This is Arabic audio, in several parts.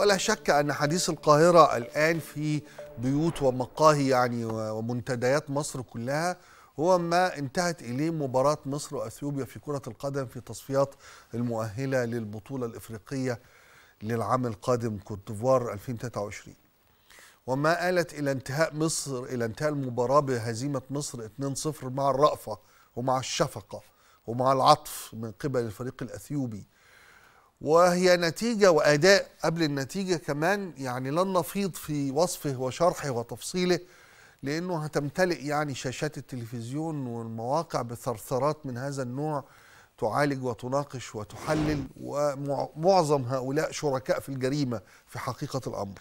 ولا شك أن حديث القاهرة الآن في بيوت ومقاهي يعني ومنتديات مصر كلها هو ما انتهت إليه مباراة مصر وأثيوبيا في كرة القدم في تصفيات المؤهلة للبطولة الإفريقية للعام القادم كوت ديفوار 2023 وما آلت إلى انتهاء مصر إلى انتهاء المباراة بهزيمة مصر 2-0 مع الرأفة ومع الشفقة ومع العطف من قبل الفريق الأثيوبي وهي نتيجة وأداء قبل النتيجة كمان يعني لن نفيض في وصفه وشرحه وتفصيله لأنه هتمتلئ يعني شاشات التلفزيون والمواقع بثرثرات من هذا النوع تعالج وتناقش وتحلل ومعظم هؤلاء شركاء في الجريمة في حقيقة الأمر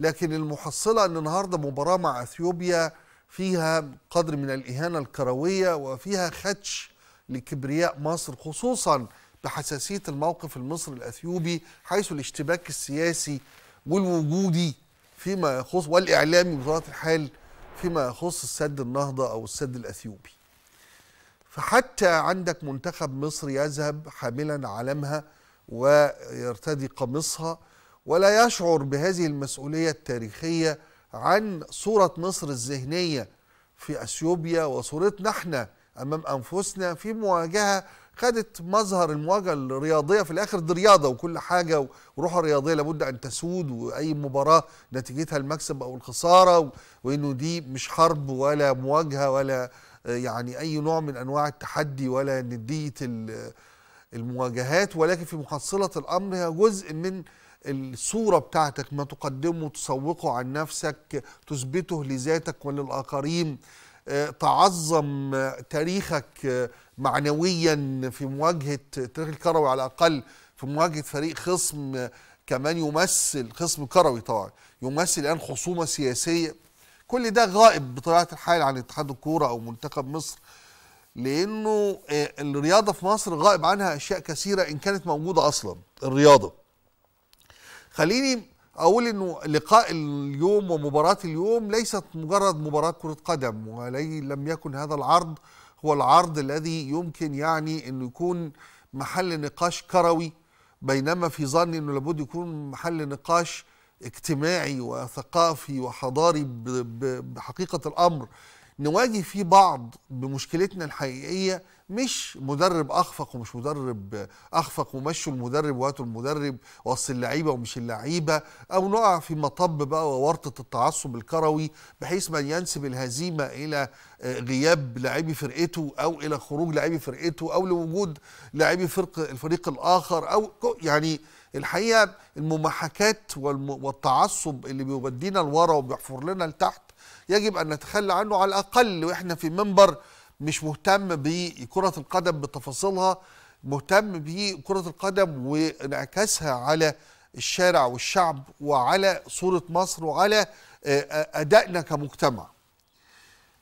لكن المحصلة أن النهاردة مباراة مع أثيوبيا فيها قدر من الإهانة الكروية وفيها خدش لكبرياء مصر خصوصاً بحساسيه الموقف المصري الاثيوبي حيث الاشتباك السياسي والوجودي فيما يخص والاعلامي بطبيعه الحال فيما يخص السد النهضه او السد الاثيوبي. فحتى عندك منتخب مصر يذهب حاملا علمها ويرتدي قميصها ولا يشعر بهذه المسؤوليه التاريخيه عن صوره مصر الذهنيه في اثيوبيا وصورتنا احنا امام انفسنا في مواجهه خدت مظهر المواجهه الرياضيه في الاخر دي رياضه وكل حاجه وروح الرياضيه لابد ان تسود واي مباراه نتيجتها المكسب او الخساره وانه دي مش حرب ولا مواجهه ولا آه، يعني اي نوع من انواع التحدي ولا نديه المواجهات ولكن في محصله الامر هي جزء من الصوره بتاعتك ما تقدمه تسوقه عن نفسك تثبته لذاتك وللاخرين آه، تعظم تاريخك آه، معنويا في مواجهه تاريخ الكروي على الاقل في مواجهه فريق خصم كمان يمثل خصم كروي طبعا يمثل الان خصومه سياسيه كل ده غائب بطبيعه الحال عن اتحاد الكوره او منتخب مصر لانه آه، الرياضه في مصر غائب عنها اشياء كثيره ان كانت موجوده اصلا الرياضه خليني اقول انه لقاء اليوم ومباراه اليوم ليست مجرد مباراه كره قدم ولم يكن هذا العرض هو العرض الذي يمكن يعني أنه يكون محل نقاش كروي بينما في ظني أنه لابد يكون محل نقاش اجتماعي وثقافي وحضاري بحقيقة الأمر نواجه فيه بعض بمشكلتنا الحقيقية مش مدرب اخفق ومش مدرب اخفق ومشوا المدرب وهاتوا المدرب واصل اللعيبه ومش اللعيبه او نقع في مطب بقى وورطه التعصب الكروي بحيث من ينسب الهزيمه الى آه، غياب لاعبي فرقته او الى خروج لاعبي فرقته او لوجود لاعبي فرق الفريق الاخر او يعني الحقيقه المماحكات والتعصب اللي بيودينا لورا وبيحفر لنا لتحت يجب ان نتخلى عنه على الاقل واحنا في منبر مش مهتم بكرة القدم بتفاصيلها مهتم بكرة القدم وانعكاسها على الشارع والشعب وعلى صورة مصر وعلى آه، آه، أدائنا كمجتمع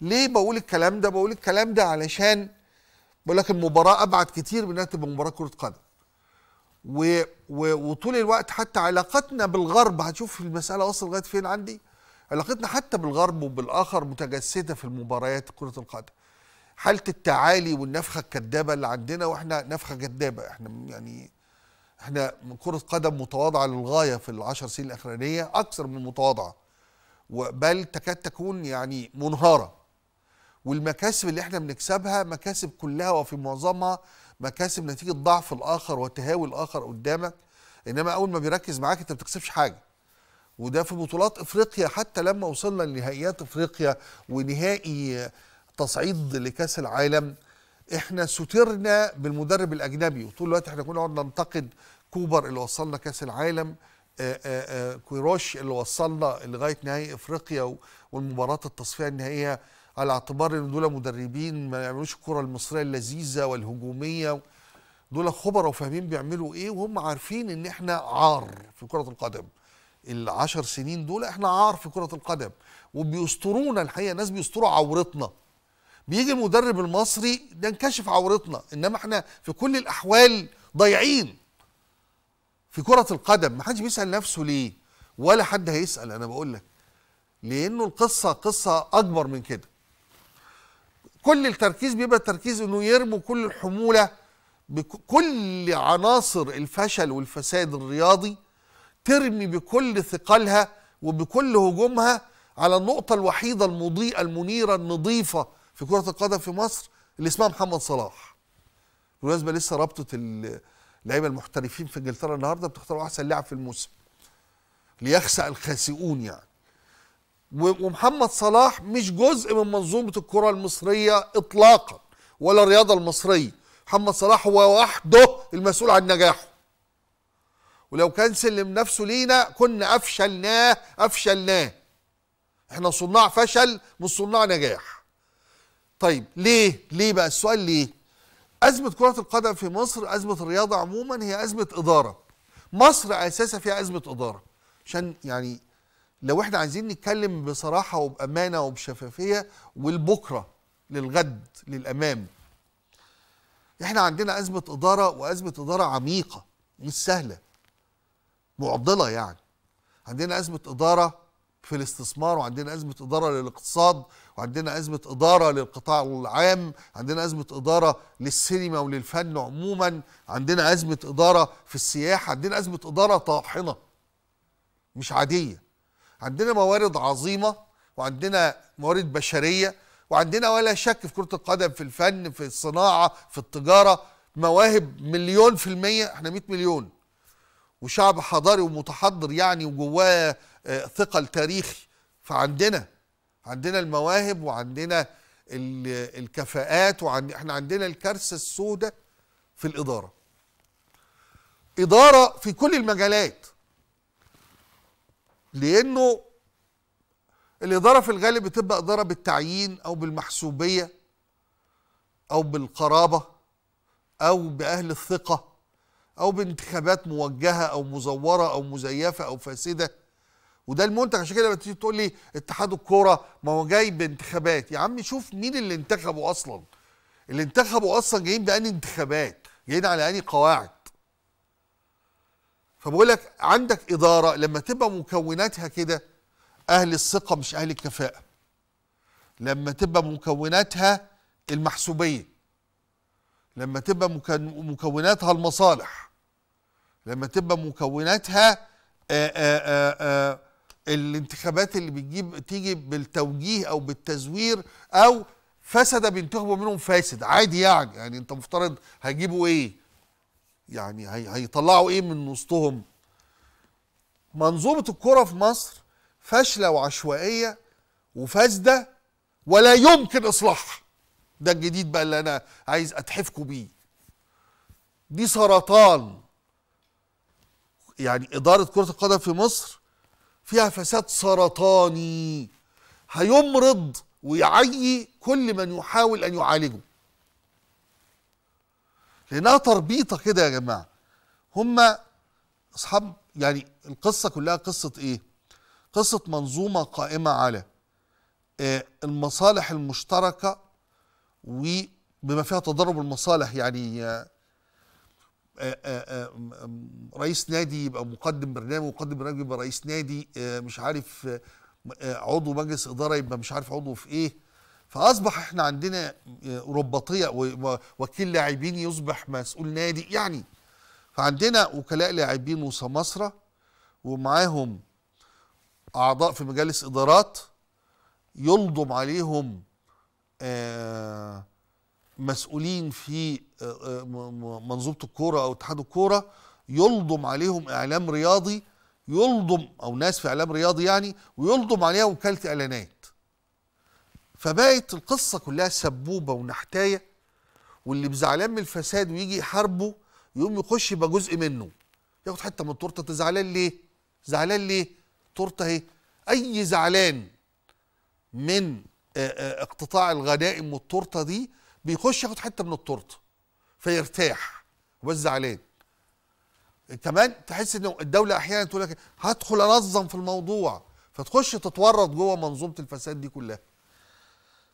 ليه بقول الكلام ده بقول الكلام ده علشان بقول لك المباراة أبعد كتير من أنها تبقى مباراة كرة قدم و... و... وطول الوقت حتى علاقتنا بالغرب هتشوف المسألة وصل لغاية فين عندي علاقتنا حتى بالغرب وبالآخر متجسدة في المباريات كرة القدم حاله التعالي والنفخه الكدابه اللي عندنا واحنا نفخه كدابه احنا يعني احنا من كره قدم متواضعه للغايه في العشر سنين الاخرانيه اكثر من متواضعه بل تكاد تكون يعني منهاره والمكاسب اللي احنا بنكسبها مكاسب كلها وفي معظمها مكاسب نتيجه ضعف الاخر وتهاوي الاخر قدامك انما اول ما بيركز معاك انت ما بتكسبش حاجه وده في بطولات افريقيا حتى لما وصلنا لنهائيات افريقيا ونهائي التصعيد لكاس العالم احنا سترنا بالمدرب الاجنبي وطول الوقت احنا كنا نقعد ننتقد كوبر اللي وصلنا كاس العالم آه، آه، آه، كويروش اللي وصلنا لغايه نهائي افريقيا والمباراه التصفيه النهائيه على اعتبار ان دول مدربين ما يعملوش الكره المصريه اللذيذه والهجوميه دول خبراء وفاهمين بيعملوا ايه وهم عارفين ان احنا عار في كره القدم العشر سنين دول احنا عار في كره القدم وبيسترونا الحقيقه ناس بيستروا عورتنا بيجي المدرب المصري ده انكشف عورتنا انما احنا في كل الاحوال ضايعين في كرة القدم ما حدش بيسأل نفسه ليه ولا حد هيسأل انا بقول لك لانه القصة قصة اكبر من كده كل التركيز بيبقى التركيز انه يرموا كل الحمولة بكل عناصر الفشل والفساد الرياضي ترمي بكل ثقلها وبكل هجومها على النقطة الوحيدة المضيئة المنيرة النظيفة في كرة القدم في مصر اللي اسمها محمد صلاح بالمناسبة لسه رابطة اللعيبة المحترفين في انجلترا النهاردة بتختاروا أحسن لاعب في الموسم ليخسع الخاسئون يعني ومحمد صلاح مش جزء من منظومة الكرة المصرية إطلاقا ولا الرياضة المصرية محمد صلاح هو وحده المسؤول عن نجاحه ولو كان سلم نفسه لينا كنا أفشلناه أفشلناه احنا صناع فشل مش صناع نجاح طيب ليه ليه بقى السؤال ليه أزمة كرة القدم في مصر أزمة الرياضة عموما هي أزمة إدارة مصر أساسا فيها أزمة إدارة عشان يعني لو احنا عايزين نتكلم بصراحة وبأمانة وبشفافية والبكرة للغد للأمام احنا عندنا أزمة إدارة وأزمة إدارة عميقة مش سهلة معضلة يعني عندنا أزمة إدارة في الاستثمار وعندنا أزمة إدارة للاقتصاد وعندنا أزمة إدارة للقطاع العام عندنا أزمة إدارة للسينما وللفن عموما عندنا أزمة إدارة في السياحة عندنا أزمة إدارة طاحنة مش عادية عندنا موارد عظيمة وعندنا موارد بشرية وعندنا ولا شك في كرة القدم في الفن في الصناعة في التجارة مواهب مليون في المية احنا 100 مليون وشعب حضاري ومتحضر يعني وجواه ثقل تاريخي فعندنا عندنا المواهب وعندنا الكفاءات وعند احنا عندنا الكارثه السوداء في الاداره اداره في كل المجالات لانه الاداره في الغالب بتبقى اداره بالتعيين او بالمحسوبيه او بالقرابه او باهل الثقه او بانتخابات موجهه او مزوره او مزيفه او فاسده وده المنتج عشان كده بتيجي تقول لي اتحاد الكوره ما هو جاي بانتخابات يا عم شوف مين اللي انتخبه اصلا اللي انتخبوا اصلا جايين بأني انتخابات جايين على أني قواعد فبقول لك عندك إدارة لما تبقى مكوناتها كده أهل الثقة مش أهل الكفاءة لما تبقى مكوناتها المحسوبية لما تبقى مكوناتها المصالح لما تبقى مكوناتها آآ آآ آآ الانتخابات اللي بتجيب تيجي بالتوجيه او بالتزوير او فسد بينتخبوا منهم فاسد عادي يعني يعني انت مفترض هيجيبوا ايه يعني هي هيطلعوا ايه من وسطهم منظومه الكره في مصر فاشله وعشوائيه وفاسده ولا يمكن اصلاحها ده الجديد بقى اللي انا عايز اتحفكوا بيه دي سرطان يعني اداره كره القدم في مصر فيها فساد سرطاني هيمرض ويعيي كل من يحاول ان يعالجه لانها تربيطه كده يا جماعه هما اصحاب يعني القصه كلها قصه ايه قصه منظومه قائمه على آه، المصالح المشتركه وبما فيها تضارب المصالح يعني آه، آه، آه، آه، رئيس نادي يبقى مقدم برنامج مقدم برنامج يبقى رئيس نادي مش عارف عضو مجلس اداره يبقى مش عارف عضو في ايه فاصبح احنا عندنا رباطيه وكيل لاعبين يصبح مسؤول نادي يعني فعندنا وكلاء لاعبين وسماسره ومعاهم اعضاء في مجالس ادارات يلضم عليهم آه مسؤولين في آه، آه، منظومه الكوره او اتحاد الكوره يلضم عليهم اعلام رياضي يلضم او ناس في اعلام رياضي يعني ويلضم عليها وكاله اعلانات فبقت القصه كلها سبوبه ونحتايه واللي بزعلان من الفساد ويجي يحاربه يقوم يخش يبقى جزء منه ياخد حته من التورته انت زعلان ليه؟ زعلان ليه؟ تورته اهي اي زعلان من آه، اقتطاع الغنائم والتورته دي بيخش ياخد حته من التورته فيرتاح وبس زعلان كمان تحس ان الدوله احيانا تقول لك هدخل انظم في الموضوع فتخش تتورط جوه منظومه الفساد دي كلها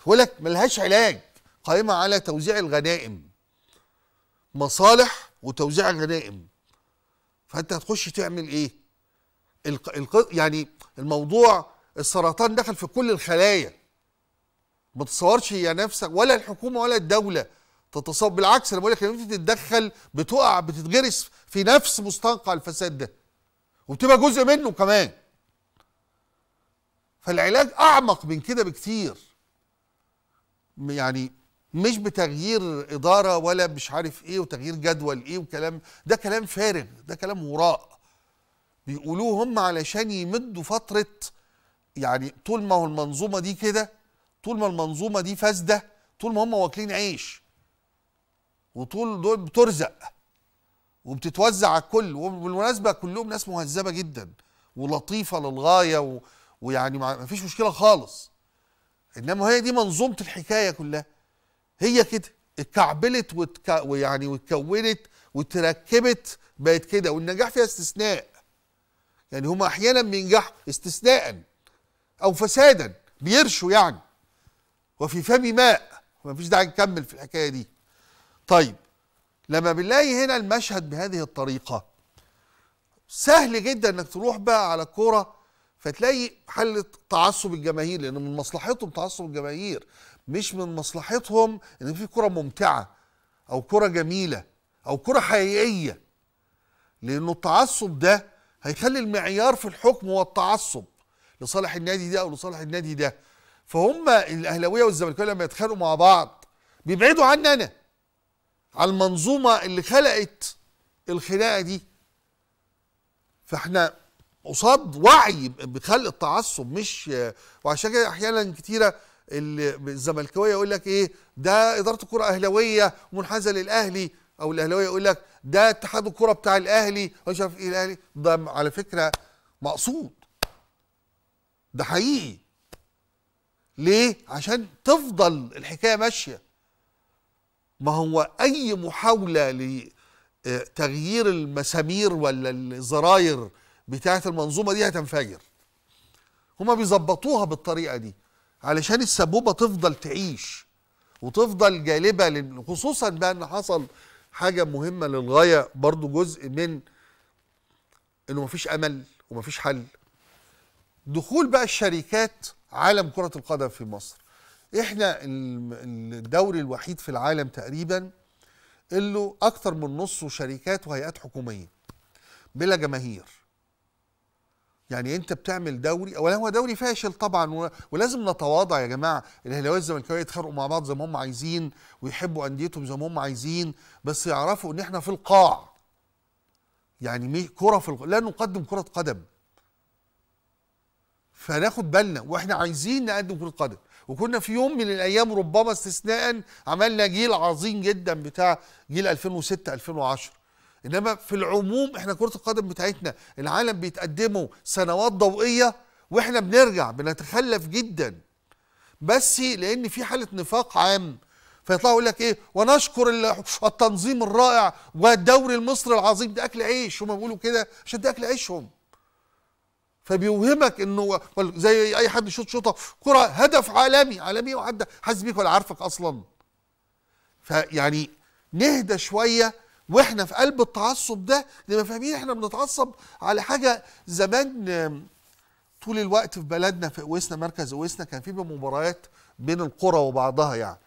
يقول لك ملهاش علاج قائمه على توزيع الغنائم مصالح وتوزيع الغنائم فانت هتخش تعمل ايه الق... الق... يعني الموضوع السرطان دخل في كل الخلايا ما تتصورش هي نفسك ولا الحكومه ولا الدوله تتصور بالعكس انا بقول لك لما بتتدخل بتقع بتتغرس في نفس مستنقع الفساد ده وبتبقى جزء منه كمان فالعلاج اعمق من كده بكتير يعني مش بتغيير اداره ولا مش عارف ايه وتغيير جدول ايه وكلام ده كلام فارغ ده كلام وراء بيقولوه هم علشان يمدوا فتره يعني طول ما هو المنظومه دي كده طول ما المنظومه دي فاسده طول ما هم واكلين عيش وطول دول بترزق وبتتوزع على الكل وبالمناسبه كلهم ناس مهذبه جدا ولطيفه للغايه و... ويعني ما فيش مشكله خالص انما هي دي منظومه الحكايه كلها هي كده اتكعبلت وتك... ويعني واتكونت وتركبت بقت كده والنجاح فيها استثناء يعني هم احيانا بينجحوا استثناء او فسادا بيرشوا يعني وفي فمي ماء ما فيش داعي نكمل في الحكايه دي طيب لما بنلاقي هنا المشهد بهذه الطريقه سهل جدا انك تروح بقى على الكوره فتلاقي حل تعصب الجماهير لان من مصلحتهم تعصب الجماهير مش من مصلحتهم ان في كره ممتعه او كره جميله او كره حقيقيه لانه التعصب ده هيخلي المعيار في الحكم هو التعصب لصالح النادي ده او لصالح النادي ده فهم الاهلاويه والزملكاويه لما يتخانقوا مع بعض بيبعدوا عني انا على المنظومه اللي خلقت الخناقه دي فاحنا قصاد وعي بخلق التعصب مش وعشان كده احيانا كتيره الزملكاويه يقول لك ايه ده اداره الكره اهلاويه منحازه للاهلي او الاهلاويه يقول لك ده اتحاد الكره بتاع الاهلي مش عارف ايه الاهلي ده على فكره مقصود ده حقيقي ليه عشان تفضل الحكايه ماشيه ما هو اي محاوله لتغيير المسامير ولا الزراير بتاعه المنظومه دي هتنفجر هما بيظبطوها بالطريقه دي علشان السبوبه تفضل تعيش وتفضل جالبه خصوصا بقى ان حصل حاجه مهمه للغايه برضو جزء من انه مفيش امل ومفيش حل دخول بقى الشركات عالم كرة القدم في مصر احنا الدوري الوحيد في العالم تقريبا اللي اكتر من نصه شركات وهيئات حكوميه بلا جماهير يعني انت بتعمل دوري اولا هو دوري فاشل طبعا ولازم نتواضع يا جماعه الاهلاويه والزمالكاوي يتخانقوا مع بعض زي ما هم عايزين ويحبوا انديتهم زي ما هم عايزين بس يعرفوا ان احنا في القاع يعني كره في الق... لا نقدم كره قدم فناخد بالنا واحنا عايزين نقدم كرة قدم وكنا في يوم من الايام ربما استثناء عملنا جيل عظيم جدا بتاع جيل 2006 2010 انما في العموم احنا كرة القدم بتاعتنا العالم بيتقدموا سنوات ضوئية واحنا بنرجع بنتخلف جدا بس لان في حالة نفاق عام فيطلع يقول لك ايه ونشكر التنظيم الرائع والدوري المصري العظيم ده اكل عيش هم بيقولوا كده عشان ده اكل عيشهم فبيوهمك انه زي اي حد يشوط شوطه كره هدف عالمي عالمي وعدى حاسس بيك ولا عارفك اصلا فيعني نهدى شويه واحنا في قلب التعصب ده نبقى فاهمين احنا بنتعصب على حاجه زمان طول الوقت في بلدنا في قويسنا مركز قويسنا كان في مباريات بين القرى وبعضها يعني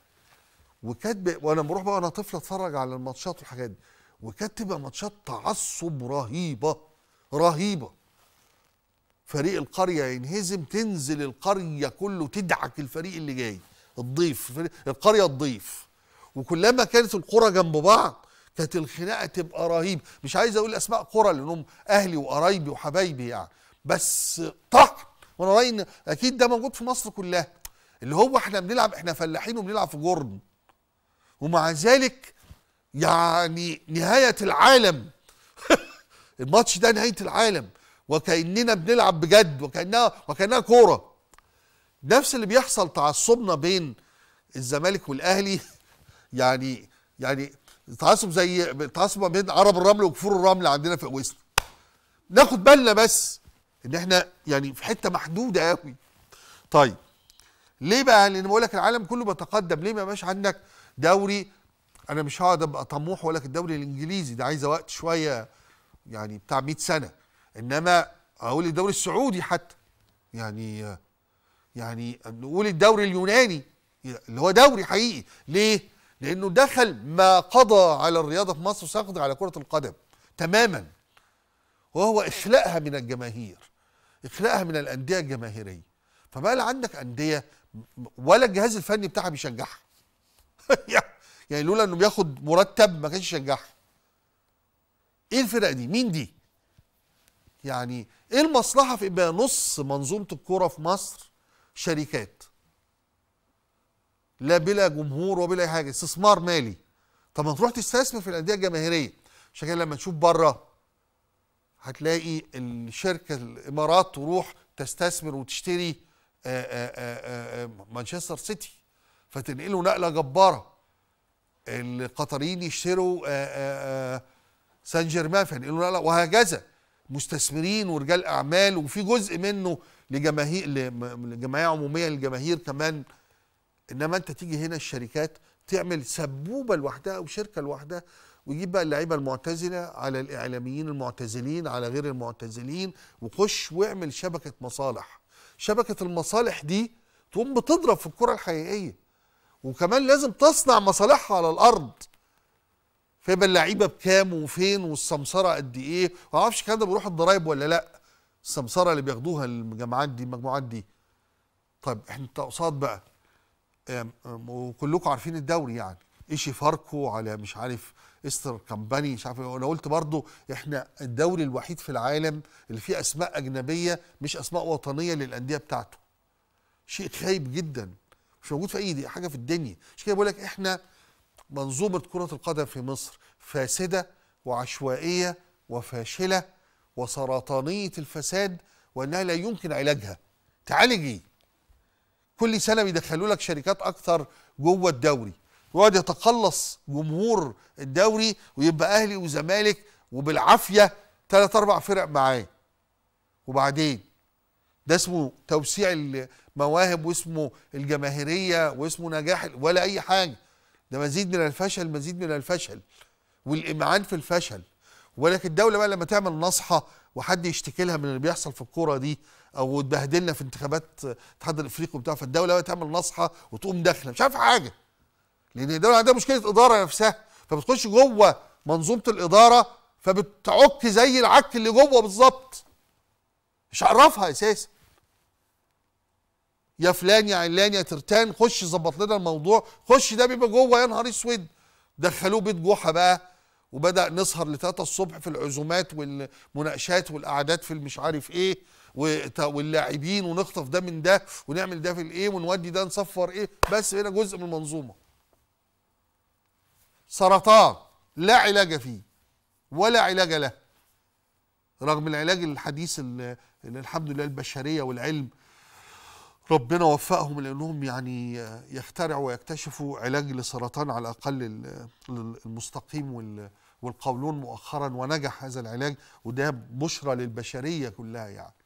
وكانت وانا بروح بقى وانا طفل اتفرج على الماتشات والحاجات دي وكانت تبقى ماتشات تعصب رهيبه رهيبه فريق القريه ينهزم تنزل القريه كله تدعك الفريق اللي جاي الضيف القريه الضيف وكلما كانت القرى جنب بعض كانت الخناقه تبقى رهيب مش عايز اقول اسماء قرى لانهم اهلي وقرايبي وحبايبي يعني بس طح وانا رايي ان اكيد ده موجود في مصر كلها اللي هو احنا بنلعب احنا فلاحين وبنلعب في جرن ومع ذلك يعني نهايه العالم الماتش ده نهايه العالم وكاننا بنلعب بجد وكانها وكانها كوره نفس اللي بيحصل تعصبنا بين الزمالك والاهلي يعني يعني تعصب زي تعصب بين عرب الرمل وكفور الرمل عندنا في اويسنا ناخد بالنا بس ان احنا يعني في حته محدوده قوي طيب ليه بقى لان بقول لك العالم كله بيتقدم ليه ما يبقاش عندك دوري انا مش هقعد ابقى طموح واقول لك الدوري الانجليزي ده عايز وقت شويه يعني بتاع 100 سنه انما اقول الدوري السعودي حتى يعني يعني نقول الدوري اليوناني اللي هو دوري حقيقي ليه لانه دخل ما قضى على الرياضه في مصر سيقضي على كره القدم تماما وهو اخلاقها من الجماهير اخلاقها من الانديه الجماهيريه فبقى عندك انديه ولا الجهاز الفني بتاعها بيشجعها يعني لولا انه بياخد مرتب ما كانش يشجعها ايه الفرق دي مين دي يعني ايه المصلحه في يبقى نص منظومه الكوره في مصر شركات لا بلا جمهور وبلا اي حاجه استثمار مالي طب ما تروح تستثمر في الانديه الجماهيريه عشان كده لما تشوف بره هتلاقي الشركه الامارات تروح تستثمر وتشتري آه، آه، آه، مانشستر سيتي فتنقله نقله جباره القطريين يشتروا سان جيرمان فينقلوا نقله وهكذا مستثمرين ورجال اعمال وفي جزء منه لجماهير لجمعيه عموميه للجماهير كمان انما انت تيجي هنا الشركات تعمل سبوبه لوحدها او شركه لوحدها ويجيب بقى اللعيبه المعتزله على الاعلاميين المعتزلين على غير المعتزلين وخش واعمل شبكه مصالح شبكه المصالح دي تقوم بتضرب في الكره الحقيقيه وكمان لازم تصنع مصالحها على الارض فيبقى اللعيبه بكام وفين والسمسره قد ايه ما اعرفش الكلام ده بيروح الضرايب ولا لا السمسره اللي بياخدوها الجامعات دي المجموعات دي طيب احنا قصاد بقى وكلكم عارفين الدوري يعني ايشي فاركو على مش عارف استر كامباني مش عارف إيه. انا قلت برضو احنا الدوري الوحيد في العالم اللي فيه اسماء اجنبيه مش اسماء وطنيه للانديه بتاعته شيء خايب جدا مش موجود في اي حاجه في الدنيا مش كده بقول لك احنا منظومة كرة القدم في مصر فاسدة وعشوائية وفاشلة وسرطانية الفساد وأنها لا يمكن علاجها تعالجي كل سنة بيدخلوا لك شركات أكثر جوه الدوري ويقعد يتقلص جمهور الدوري ويبقى أهلي وزمالك وبالعافية ثلاث أربع فرق معاه وبعدين ده اسمه توسيع المواهب واسمه الجماهيرية واسمه نجاح ولا أي حاجة ده مزيد من الفشل مزيد من الفشل والامعان في الفشل ولكن الدوله بقى لما تعمل نصحه وحد يشتكي لها من اللي بيحصل في الكوره دي او اتبهدلنا في انتخابات الاتحاد الافريقي وبتاع فالدوله بقى تعمل نصحه وتقوم داخله مش عارفه حاجه لان الدوله عندها مشكله اداره نفسها فبتخش جوه منظومه الاداره فبتعك زي العك اللي جوه بالظبط مش عرفها اساسا يا فلان يا علان يا ترتان خش ظبط لنا الموضوع خش ده بيبقى جوه يا نهار اسود دخلوه بيت جوحه بقى وبدا نسهر لتلاتة الصبح في العزومات والمناقشات والقعدات في المش عارف ايه واللاعبين ونخطف ده من ده ونعمل ده في الايه ونودي ده نصفر ايه بس هنا جزء من المنظومه سرطان لا علاج فيه ولا علاج له رغم العلاج الحديث اللي الحمد لله البشريه والعلم ربنا وفقهم لانهم يعني يخترعوا ويكتشفوا علاج لسرطان على الاقل المستقيم والقولون مؤخرا ونجح هذا العلاج وده بشرى للبشريه كلها يعني